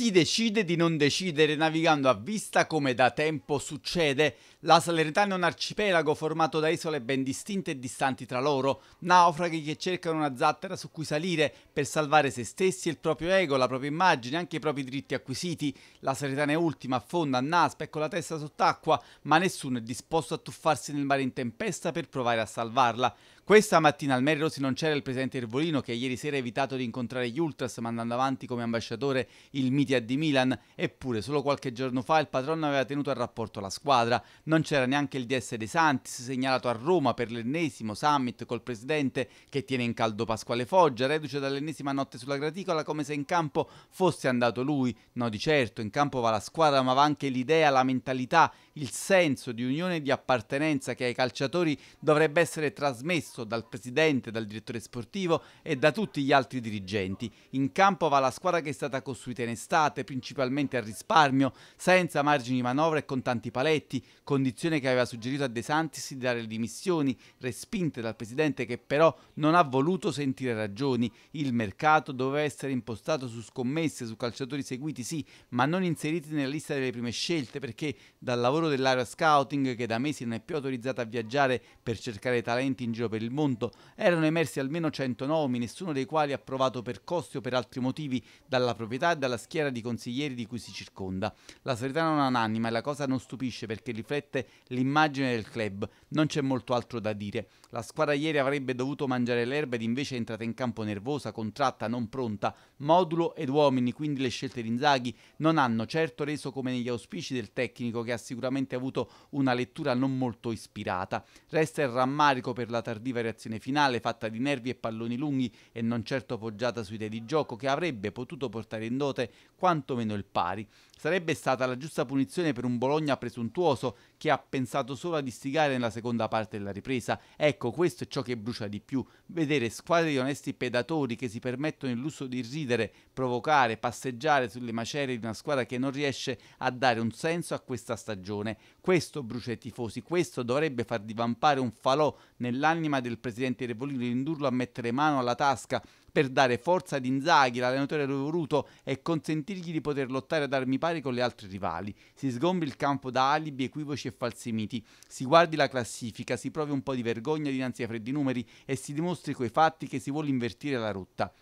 si decide di non decidere navigando a vista come da tempo succede la Salernitana è un arcipelago formato da isole ben distinte e distanti tra loro, naufraghi che cercano una zattera su cui salire per salvare se stessi, il proprio ego, la propria immagine, anche i propri diritti acquisiti. La Salernitana è ultima, affonda, naspa e con la testa sott'acqua, ma nessuno è disposto a tuffarsi nel mare in tempesta per provare a salvarla. Questa mattina al Merrosi non c'era il presidente Ervolino che ieri sera ha evitato di incontrare gli Ultras mandando avanti come ambasciatore il Mitia di Milan, eppure solo qualche giorno fa il padrone aveva tenuto a rapporto la squadra non c'era neanche il DS De Santis segnalato a Roma per l'ennesimo summit col presidente che tiene in caldo Pasquale Foggia, reduce dall'ennesima notte sulla graticola come se in campo fosse andato lui. No, di certo, in campo va la squadra, ma va anche l'idea, la mentalità il senso di unione e di appartenenza che ai calciatori dovrebbe essere trasmesso dal presidente, dal direttore sportivo e da tutti gli altri dirigenti. In campo va la squadra che è stata costruita in estate, principalmente al risparmio, senza margini di manovra e con tanti paletti, condizione che aveva suggerito a De Santis di dare le dimissioni, respinte dal presidente che però non ha voluto sentire ragioni. Il mercato doveva essere impostato su scommesse, su calciatori seguiti sì, ma non inseriti nella lista delle prime scelte perché dal lavoro lavoro dell'area scouting che da mesi non è più autorizzata a viaggiare per cercare talenti in giro per il mondo, erano emersi almeno 100 nomi, nessuno dei quali approvato per costi o per altri motivi dalla proprietà e dalla schiera di consiglieri di cui si circonda. La solidarietà non un'anima e la cosa non stupisce perché riflette l'immagine del club, non c'è molto altro da dire. La squadra ieri avrebbe dovuto mangiare l'erba ed invece è entrata in campo nervosa, contratta, non pronta, modulo ed uomini, quindi le scelte di Inzaghi non hanno certo reso come negli auspici del tecnico che ha sicuramente sicuramente avuto una lettura non molto ispirata. Resta il rammarico per la tardiva reazione finale, fatta di nervi e palloni lunghi e non certo poggiata sui dei di gioco, che avrebbe potuto portare in dote quantomeno il pari. Sarebbe stata la giusta punizione per un Bologna presuntuoso che ha pensato solo a distigare nella seconda parte della ripresa. Ecco, questo è ciò che brucia di più. Vedere squadre di onesti pedatori che si permettono il lusso di ridere, provocare, passeggiare sulle macerie di una squadra che non riesce a dare un senso a questa stagione elezione. Questo brucia i tifosi, questo dovrebbe far divampare un falò nell'anima del presidente Revolini, indurlo a mettere mano alla tasca per dare forza ad Inzaghi, l'allenatore Ruruto, e consentirgli di poter lottare ad armi pari con le altre rivali. Si sgombi il campo da alibi, equivoci e falsi miti. Si guardi la classifica, si provi un po' di vergogna dinanzi ai freddi numeri e si dimostri coi fatti che si vuole invertire la rotta.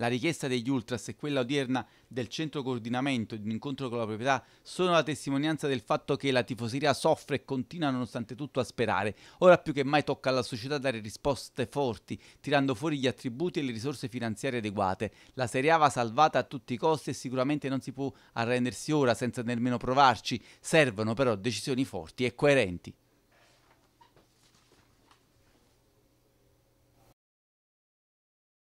La richiesta degli Ultras e quella odierna del centro coordinamento di un incontro con la proprietà sono la testimonianza del fatto che la tifoseria soffre e continua nonostante tutto a sperare. Ora più che mai tocca alla società dare risposte forti, tirando fuori gli attributi e le risorse finanziarie adeguate. La Serie A va salvata a tutti i costi e sicuramente non si può arrendersi ora senza nemmeno provarci. Servono però decisioni forti e coerenti.